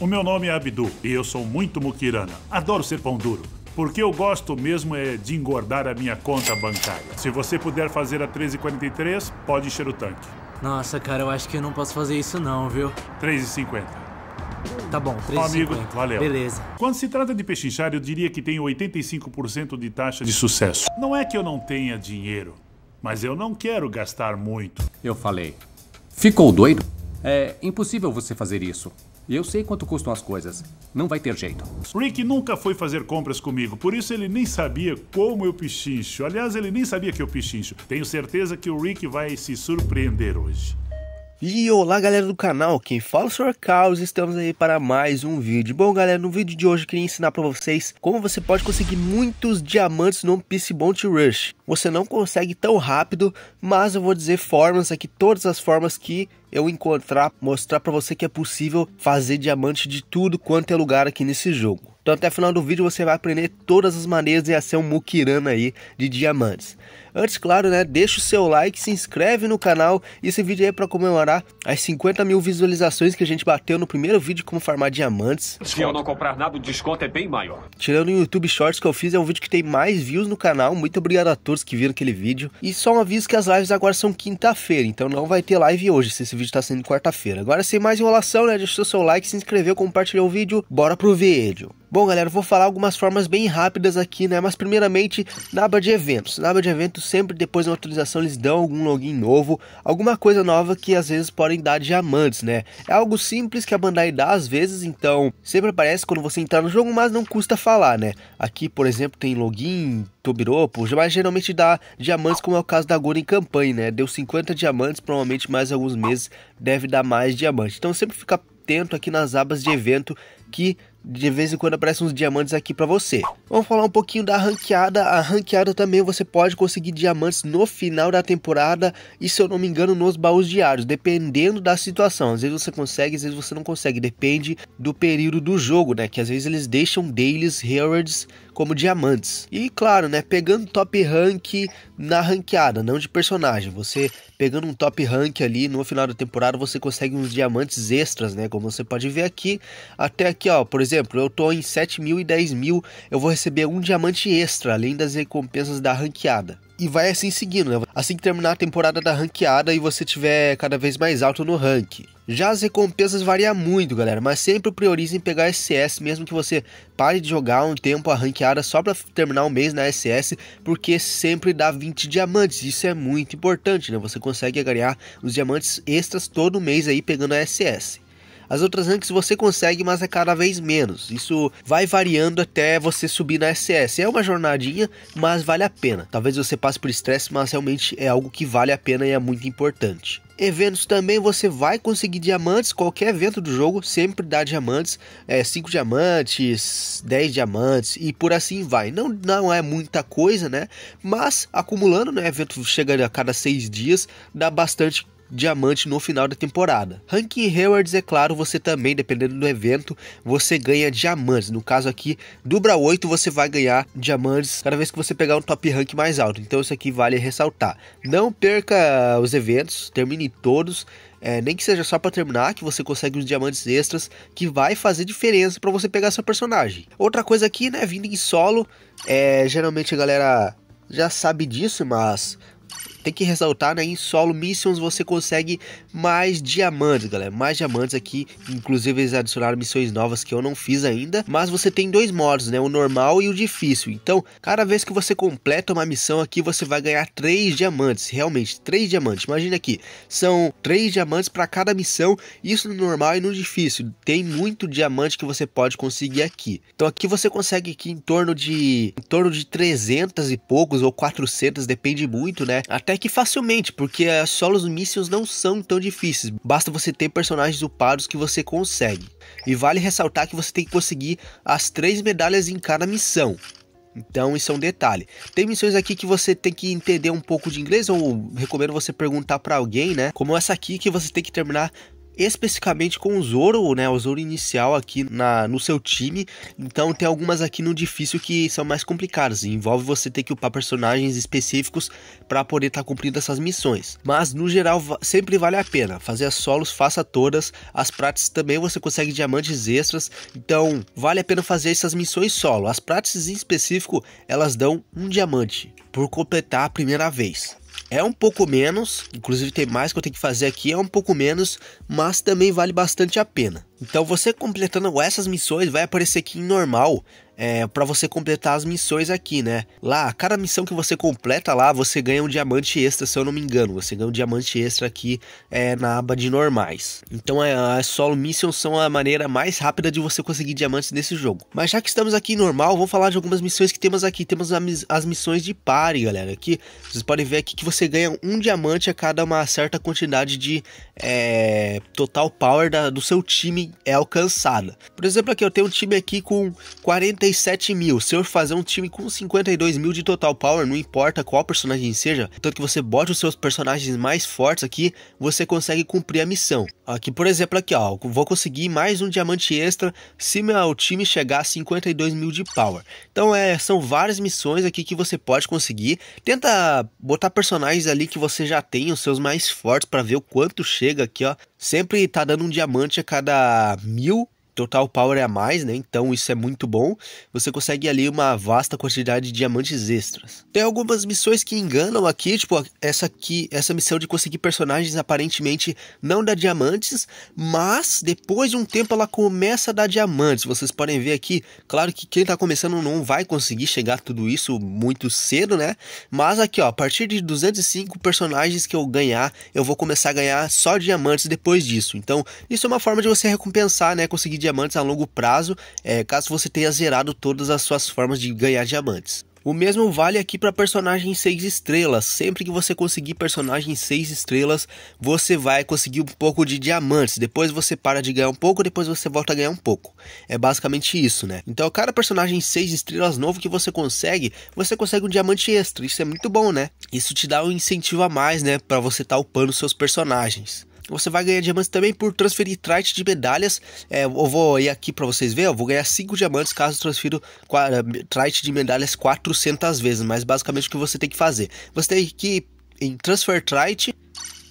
O meu nome é Abdu e eu sou muito muquirana. Adoro ser pão duro. Porque eu gosto mesmo é de engordar a minha conta bancária. Se você puder fazer a 13,43, pode encher o tanque. Nossa, cara, eu acho que eu não posso fazer isso não, viu? 3,50. Tá bom, 3,50. Amigo, valeu. Beleza. Quando se trata de pechinchar, eu diria que tenho 85% de taxa de sucesso. Não é que eu não tenha dinheiro, mas eu não quero gastar muito. Eu falei. Ficou doido? É impossível você fazer isso. E Eu sei quanto custam as coisas. Não vai ter jeito. Rick nunca foi fazer compras comigo, por isso ele nem sabia como eu pichincho. Aliás, ele nem sabia que eu pichincho. Tenho certeza que o Rick vai se surpreender hoje. E olá galera do canal, quem fala é o Sr. Carlos, estamos aí para mais um vídeo. Bom galera, no vídeo de hoje eu queria ensinar para vocês como você pode conseguir muitos diamantes no Piece Bounty Rush. Você não consegue tão rápido, mas eu vou dizer formas aqui, todas as formas que eu encontrar, mostrar para você que é possível fazer diamante de tudo quanto é lugar aqui nesse jogo. Então até o final do vídeo você vai aprender todas as maneiras de ser um mukirana aí de diamantes. Antes, claro, né, deixa o seu like, se inscreve no canal. Esse vídeo aí é para comemorar as 50 mil visualizações que a gente bateu no primeiro vídeo como farmar diamantes. Se eu não comprar nada, o desconto é bem maior. Tirando o YouTube Shorts que eu fiz, é um vídeo que tem mais views no canal. Muito obrigado a todos que viram aquele vídeo. E só um aviso que as lives agora são quinta-feira, então não vai ter live hoje, se esse vídeo está sendo quarta-feira. Agora, sem mais enrolação, né, deixa o seu like, se inscreveu, compartilhou o vídeo. Bora pro vídeo. Bom, galera, vou falar algumas formas bem rápidas aqui, né? Mas primeiramente, na aba de eventos. Na aba de eventos, sempre depois de uma atualização, eles dão algum login novo, alguma coisa nova que às vezes podem dar diamantes, né? É algo simples que a Bandai dá às vezes, então sempre aparece quando você entrar no jogo, mas não custa falar, né? Aqui, por exemplo, tem login, tubiropo, mas geralmente dá diamantes, como é o caso da Gura em campanha, né? Deu 50 diamantes, provavelmente mais alguns meses deve dar mais diamantes. Então sempre fica atento aqui nas abas de evento que de vez em quando aparecem uns diamantes aqui para você. Vamos falar um pouquinho da ranqueada. A ranqueada também você pode conseguir diamantes no final da temporada e, se eu não me engano, nos baús diários, dependendo da situação. Às vezes você consegue, às vezes você não consegue, depende do período do jogo, né? Que às vezes eles deixam dailies, rewards como diamantes. E claro, né, pegando top rank na ranqueada, não de personagem. Você pegando um top rank ali no final da temporada, você consegue uns diamantes extras, né? Como você pode ver aqui, até aqui, ó, por exemplo, eu tô em 7 mil e 10 mil, eu vou receber um diamante extra, além das recompensas da ranqueada e vai assim seguindo, né? Assim que terminar a temporada da ranqueada e você tiver cada vez mais alto no rank. Já as recompensas variam muito, galera, mas sempre priorizem pegar SS, mesmo que você pare de jogar um tempo a ranqueada só para terminar um mês na SS, porque sempre dá 20 diamantes, isso é muito importante, né? Você consegue ganhar os diamantes extras todo mês aí pegando a SS. As outras ranks você consegue, mas é cada vez menos. Isso vai variando até você subir na SS. É uma jornadinha, mas vale a pena. Talvez você passe por estresse, mas realmente é algo que vale a pena e é muito importante. Eventos também você vai conseguir diamantes, qualquer evento do jogo sempre dá diamantes, 5 é, diamantes, 10 diamantes e por assim vai. Não, não é muita coisa, né? Mas acumulando, né? Evento chega a cada 6 dias, dá bastante diamante no final da temporada. Ranking Rewards, é claro, você também, dependendo do evento, você ganha diamantes. No caso aqui, Dubra 8, você vai ganhar diamantes cada vez que você pegar um top rank mais alto. Então isso aqui vale ressaltar. Não perca os eventos, termine todos. É, nem que seja só para terminar, que você consegue os diamantes extras, que vai fazer diferença para você pegar seu personagem. Outra coisa aqui, né, vindo em solo, é, geralmente a galera já sabe disso, mas tem que ressaltar, né? Em solo missions você consegue mais diamantes, galera. Mais diamantes aqui. Inclusive eles adicionaram missões novas que eu não fiz ainda. Mas você tem dois modos, né? O normal e o difícil. Então, cada vez que você completa uma missão aqui, você vai ganhar três diamantes. Realmente, três diamantes. Imagina aqui, são três diamantes para cada missão. Isso no normal e no difícil. Tem muito diamante que você pode conseguir aqui. Então aqui você consegue aqui em torno de em torno de 300 e poucos ou 400, depende muito, né? Até que facilmente, porque as eh, solos mísseis não são tão difíceis, basta você ter personagens upados que você consegue. E vale ressaltar que você tem que conseguir as três medalhas em cada missão. Então, isso é um detalhe. Tem missões aqui que você tem que entender um pouco de inglês, ou recomendo você perguntar para alguém, né? Como essa aqui que você tem que terminar especificamente com o Zoro, né? O Zoro inicial aqui na, no seu time. Então tem algumas aqui no difícil que são mais complicadas. Envolve você ter que upar personagens específicos para poder estar tá cumprindo essas missões. Mas no geral sempre vale a pena. Fazer as solos, faça todas. As práticas também você consegue diamantes extras. Então vale a pena fazer essas missões solo. As práticas em específico elas dão um diamante por completar a primeira vez. É um pouco menos, inclusive tem mais que eu tenho que fazer aqui, é um pouco menos, mas também vale bastante a pena. Então você completando essas missões vai aparecer aqui em normal é, para você completar as missões aqui, né? Lá, cada missão que você completa lá, você ganha um diamante extra, se eu não me engano. Você ganha um diamante extra aqui é, na aba de normais. Então, é, as solo missions são a maneira mais rápida de você conseguir diamantes nesse jogo. Mas já que estamos aqui normal, vou falar de algumas missões que temos aqui. Temos as missões de pare, galera. Aqui, vocês podem ver aqui que você ganha um diamante a cada uma certa quantidade de é, total power da, do seu time é alcançada. Por exemplo, aqui eu tenho um time aqui com 40 57 mil. Se eu fazer um time com 52 mil de total power, não importa qual personagem seja, tanto que você bote os seus personagens mais fortes aqui, você consegue cumprir a missão. Aqui, por exemplo, aqui ó, vou conseguir mais um diamante extra se meu time chegar a 52 mil de power. Então é, são várias missões aqui que você pode conseguir. Tenta botar personagens ali que você já tem, os seus mais fortes, para ver o quanto chega aqui ó. Sempre tá dando um diamante a cada mil total power é a mais, né? Então isso é muito bom. Você consegue ali uma vasta quantidade de diamantes extras. Tem algumas missões que enganam aqui, tipo essa aqui, essa missão de conseguir personagens aparentemente não dá diamantes, mas depois de um tempo ela começa a dar diamantes. Vocês podem ver aqui, claro que quem tá começando não vai conseguir chegar a tudo isso muito cedo, né? Mas aqui, ó, a partir de 205 personagens que eu ganhar, eu vou começar a ganhar só diamantes depois disso. Então, isso é uma forma de você recompensar, né, conseguir diamantes a longo prazo, é, caso você tenha zerado todas as suas formas de ganhar diamantes. O mesmo vale aqui para personagem 6 estrelas. Sempre que você conseguir personagem 6 estrelas, você vai conseguir um pouco de diamantes. Depois você para de ganhar um pouco, depois você volta a ganhar um pouco. É basicamente isso, né? Então, cada personagem 6 estrelas novo que você consegue, você consegue um diamante extra. Isso é muito bom, né? Isso te dá um incentivo a mais, né, para você estar tá upando seus personagens você vai ganhar diamantes também por transferir trite de medalhas. É, eu vou ir aqui para vocês verem, eu vou ganhar 5 diamantes caso transfiro eh, trite de medalhas 400 vezes, mas basicamente o que você tem que fazer. Você tem que em transfer trite,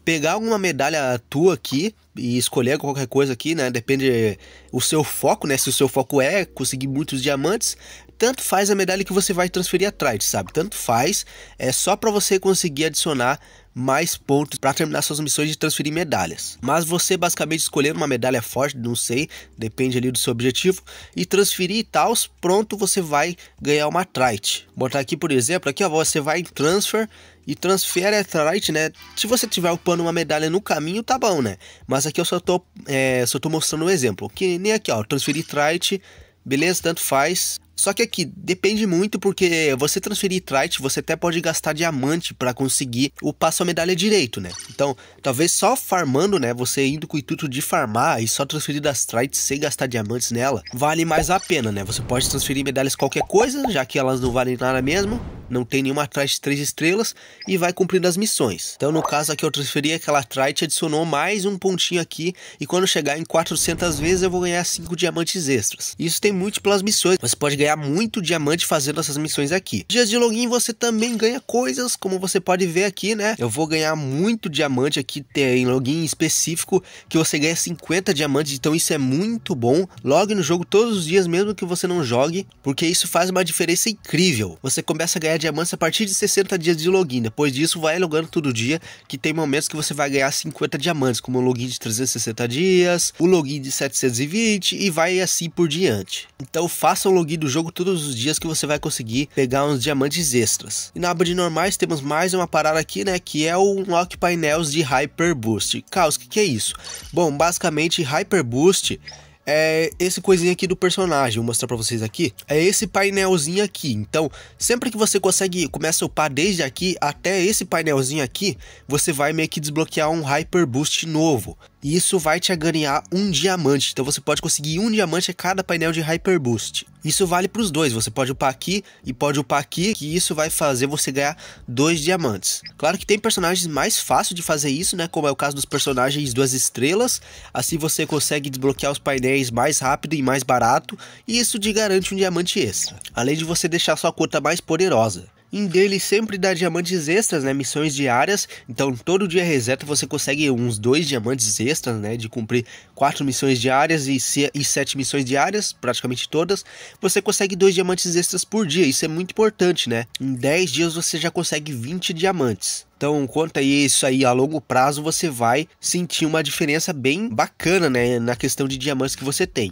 pegar uma medalha tua aqui e escolher qualquer coisa aqui, né? Depende eh, o seu foco, né? Se o seu foco é conseguir muitos diamantes, tanto faz a medalha que você vai transferir atrás, sabe? Tanto faz, é só para você conseguir adicionar mais pontos para terminar suas missões de transferir medalhas. Mas você basicamente escolher uma medalha forte, não sei, depende ali do seu objetivo, e transferir e tal, pronto, você vai ganhar uma trite. Vou botar aqui, por exemplo, aqui ó, você vai em transfer e transfere a é trite, né? Se você tiver upando uma medalha no caminho, tá bom, né? Mas aqui eu só tô, é, só tô mostrando um exemplo, que nem aqui ó, transferir trite, beleza, tanto faz. Só que aqui depende muito porque você transferir trite, você até pode gastar diamante para conseguir o passo a medalha direito, né? Então, talvez só farmando, né, você indo com o intuito de farmar e só transferir das trites sem gastar diamantes nela, vale mais a pena, né? Você pode transferir medalhas qualquer coisa, já que elas não valem nada mesmo não tem nenhuma Trite 3 estrelas e vai cumprindo as missões. Então no caso aqui eu transferi aquela Trite, adicionou mais um pontinho aqui e quando chegar em 400 vezes eu vou ganhar 5 diamantes extras. Isso tem múltiplas missões, você pode ganhar muito diamante fazendo essas missões aqui. Dias de login você também ganha coisas, como você pode ver aqui, né? Eu vou ganhar muito diamante aqui, em login específico que você ganha 50 diamantes, então isso é muito bom. Logue no jogo todos os dias mesmo que você não jogue, porque isso faz uma diferença incrível. Você começa a ganhar média a partir de 60 dias de login. Depois disso, vai logando todo dia, que tem momentos que você vai ganhar 50 diamantes, como o login de 360 dias, o login de 720 e vai assim por diante. Então faça o login do jogo todos os dias que você vai conseguir pegar uns diamantes extras. E na aba de normais temos mais uma parada aqui, né, que é o lock Painéis de Hyper Boost. Caos, o que, que é isso? Bom, basicamente Hyper Boost é esse coisinha aqui do personagem, vou mostrar para vocês aqui, é esse painelzinho aqui. Então, sempre que você consegue, começa a upar desde aqui até esse painelzinho aqui, você vai meio que desbloquear um Hyper Boost novo. E isso vai te ganhar um diamante, então você pode conseguir um diamante a cada painel de Hyper Boost. Isso vale para os dois, você pode upar aqui e pode upar aqui, que isso vai fazer você ganhar dois diamantes. Claro que tem personagens mais fáceis de fazer isso, né, como é o caso dos personagens duas estrelas, assim você consegue desbloquear os painéis mais rápido e mais barato, e isso te garante um diamante extra, além de você deixar sua conta mais poderosa. Em dele sempre dá diamantes extras, né? Missões diárias. Então todo dia reseta você consegue uns dois diamantes extras, né? De cumprir quatro missões diárias e, se, e sete missões diárias, praticamente todas. Você consegue dois diamantes extras por dia. Isso é muito importante, né? Em 10 dias você já consegue 20 diamantes. Então, quanto a isso aí, a longo prazo você vai sentir uma diferença bem bacana, né, na questão de diamantes que você tem.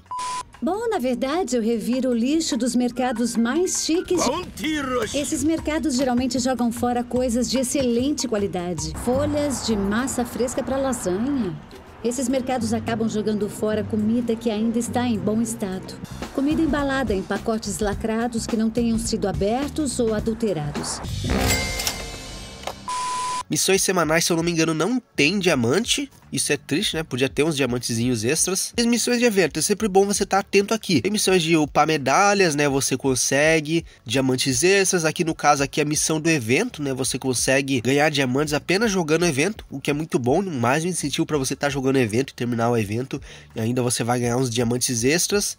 Bom, na verdade, eu reviro o lixo dos mercados mais chiques. De... Esses mercados geralmente jogam fora coisas de excelente qualidade. Folhas de massa fresca para lasanha. Esses mercados acabam jogando fora comida que ainda está em bom estado. Comida embalada em pacotes lacrados que não tenham sido abertos ou adulterados. Missões semanais, se eu não me engano, não tem diamante. Isso é triste, né? Podia ter uns diamantezinhos extras. As missões de evento, é sempre bom você estar tá atento aqui. Tem missões de upar medalhas, né? Você consegue diamantes extras. Aqui no caso, aqui é a missão do evento, né? Você consegue ganhar diamantes apenas jogando evento, o que é muito bom. Mais um incentivo para você estar tá jogando evento e terminar o evento. E ainda você vai ganhar uns diamantes extras.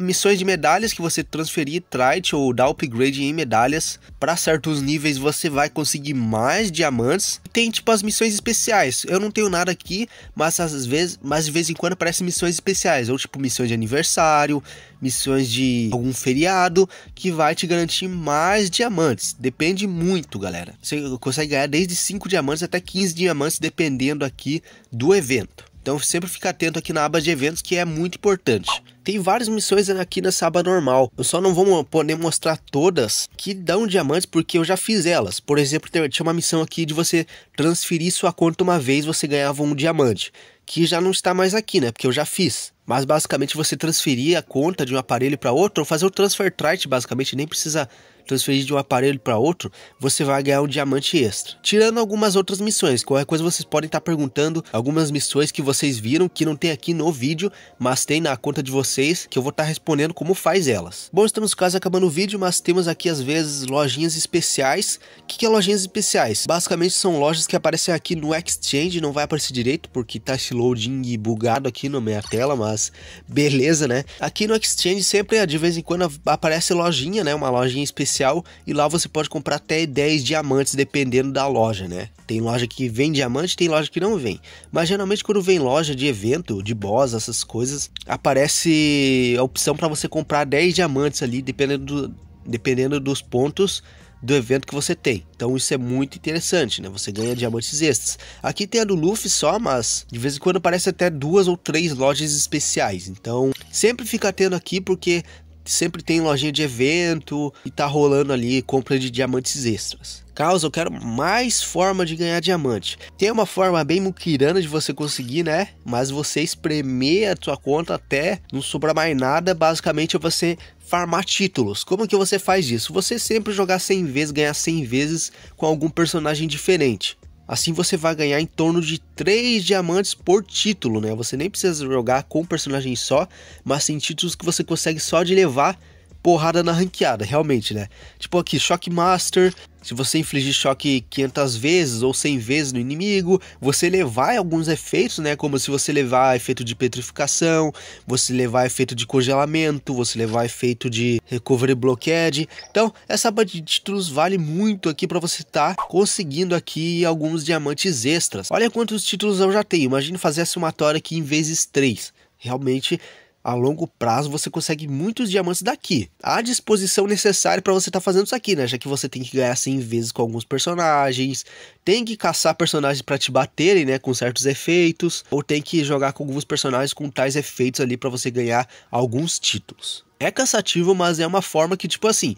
missões de medalhas que você transferir trite ou dar upgrade em medalhas. Para certos níveis, você vai conseguir mais diamantes. Tem tipo as missões especiais. Eu não tenho nada aqui aqui, mas às vezes, mas de vez em quando aparecem missões especiais, ou tipo missões de aniversário, missões de algum feriado, que vai te garantir mais diamantes. Depende muito, galera. Você consegue ganhar desde 5 diamantes até 15 diamantes, dependendo aqui do evento. Então sempre fica atento aqui na aba de eventos que é muito importante. Tem várias missões aqui nessa aba normal. Eu só não vou poder mostrar todas que dão diamantes porque eu já fiz elas. Por exemplo, tinha uma missão aqui de você transferir sua conta uma vez, você ganhava um diamante. Que já não está mais aqui, né? Porque eu já fiz. Mas basicamente você transferir a conta de um aparelho para outro, ou fazer o transfer trite, basicamente, nem precisa transferir de um aparelho para outro, você vai ganhar um diamante extra. Tirando algumas outras missões, qualquer coisa vocês podem estar tá perguntando, algumas missões que vocês viram que não tem aqui no vídeo, mas tem na conta de vocês, que eu vou estar tá respondendo como faz elas. Bom, estamos quase acabando o vídeo, mas temos aqui às vezes lojinhas especiais. O que, que é lojinhas especiais? Basicamente são lojas que aparecem aqui no Exchange, não vai aparecer direito porque tá esse loading bugado aqui na minha tela, mas beleza, né? Aqui no Exchange sempre, de vez em quando, aparece lojinha, né? Uma lojinha especial comercial e lá você pode comprar até 10 diamantes dependendo da loja, né? Tem loja que vem diamante, tem loja que não vem. Mas geralmente quando vem loja de evento, de boss, essas coisas, aparece a opção para você comprar 10 diamantes ali dependendo, do, dependendo dos pontos do evento que você tem. Então isso é muito interessante, né? Você ganha diamantes extras. Aqui tem a do Luffy só, mas de vez em quando aparece até duas ou três lojas especiais. Então sempre fica atento aqui porque sempre tem lojinha de evento e tá rolando ali compra de diamantes extras. Carlos eu quero mais forma de ganhar diamante. Tem uma forma bem muquirana de você conseguir, né? Mas você espremer a sua conta até não sobrar mais nada, basicamente é você farmar títulos. Como que você faz isso? Você sempre jogar 100 vezes, ganhar 100 vezes com algum personagem diferente. Assim você vai ganhar em torno de 3 diamantes por título, né? Você nem precisa jogar com um personagem só, mas tem títulos que você consegue só de levar porrada na ranqueada, realmente, né? Tipo aqui, choque Master. Se você infligir choque 500 vezes ou 100 vezes no inimigo, você levar alguns efeitos, né? Como se você levar efeito de petrificação, você levar efeito de congelamento, você levar efeito de recovery blockade. Então, essa parte de títulos vale muito aqui para você estar tá conseguindo aqui alguns diamantes extras. Olha quantos títulos eu já tenho. Imagina fazer a somatória aqui em vezes 3. Realmente a longo prazo você consegue muitos diamantes daqui. A disposição necessária para você estar tá fazendo isso aqui, né? Já que você tem que ganhar 100 vezes com alguns personagens, tem que caçar personagens para te baterem, né? Com certos efeitos, ou tem que jogar com alguns personagens com tais efeitos ali para você ganhar alguns títulos. É cansativo, mas é uma forma que, tipo assim,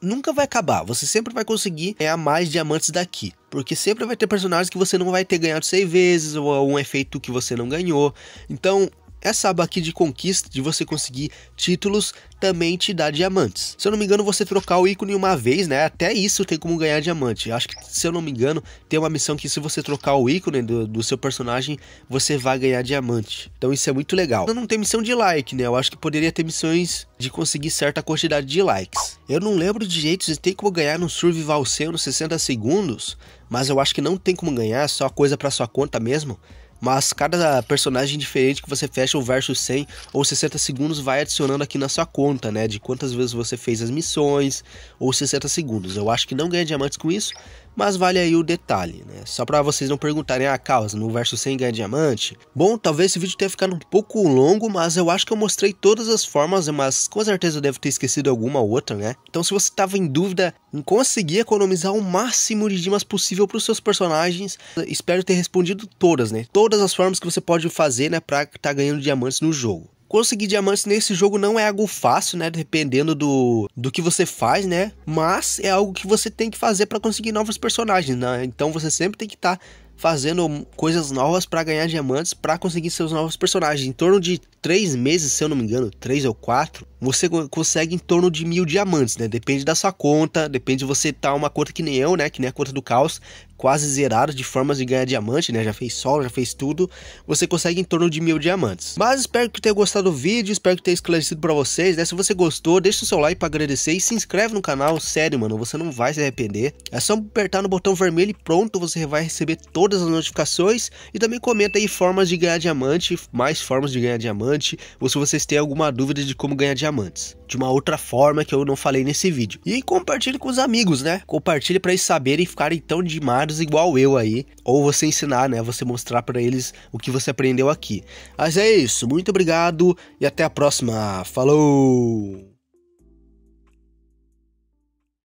nunca vai acabar. Você sempre vai conseguir ganhar mais diamantes daqui. Porque sempre vai ter personagens que você não vai ter ganhado 100 vezes, ou um efeito que você não ganhou. Então, essa aba aqui de conquista, de você conseguir títulos, também te dá diamantes. Se eu não me engano, você trocar o ícone uma vez, né? Até isso tem como ganhar diamante. Acho que, se eu não me engano, tem uma missão que se você trocar o ícone do, do seu personagem, você vai ganhar diamante. Então isso é muito legal. Não tem missão de like, né? Eu acho que poderia ter missões de conseguir certa quantidade de likes. Eu não lembro de jeito se tem como ganhar no Survival Seu nos 60 segundos, mas eu acho que não tem como ganhar, só coisa para sua conta mesmo mas cada personagem diferente que você fecha o verso 100 ou 60 segundos vai adicionando aqui na sua conta, né? De quantas vezes você fez as missões ou 60 segundos. Eu acho que não ganha diamantes com isso, mas vale aí o detalhe, né? Só para vocês não perguntarem a ah, causa, no verso sem ganhar diamante. Bom, talvez esse vídeo tenha ficado um pouco longo, mas eu acho que eu mostrei todas as formas, mas com certeza eu devo ter esquecido alguma outra, né? Então se você estava em dúvida em conseguir economizar o máximo de dimas possível para os seus personagens, espero ter respondido todas, né? Todas as formas que você pode fazer, né, para estar tá ganhando diamantes no jogo. Conseguir diamantes nesse jogo não é algo fácil, né? Dependendo do, do que você faz, né? Mas é algo que você tem que fazer para conseguir novos personagens, né? Então você sempre tem que estar tá fazendo coisas novas para ganhar diamantes para conseguir seus novos personagens. Em torno de três meses, se eu não me engano, três ou quatro, você consegue em torno de mil diamantes, né? Depende da sua conta, depende de você tá uma conta que nem eu, né? Que nem a conta do caos, quase zerado de formas de ganhar diamante, né? Já fez solo, já fez tudo. Você consegue em torno de mil diamantes. Mas espero que tenha gostado do vídeo, espero que tenha esclarecido para vocês, né? Se você gostou, deixa o seu like para agradecer e se inscreve no canal. Sério, mano, você não vai se arrepender. É só apertar no botão vermelho e pronto, você vai receber todas as notificações. E também comenta aí formas de ganhar diamante, mais formas de ganhar diamante, ou se vocês têm alguma dúvida de como ganhar diamantes de uma outra forma que eu não falei nesse vídeo. E compartilhe com os amigos, né? Compartilhe para eles saberem e ficarem tão dimados igual eu aí. Ou você ensinar, né? Você mostrar para eles o que você aprendeu aqui. Mas é isso. Muito obrigado e até a próxima. Falou!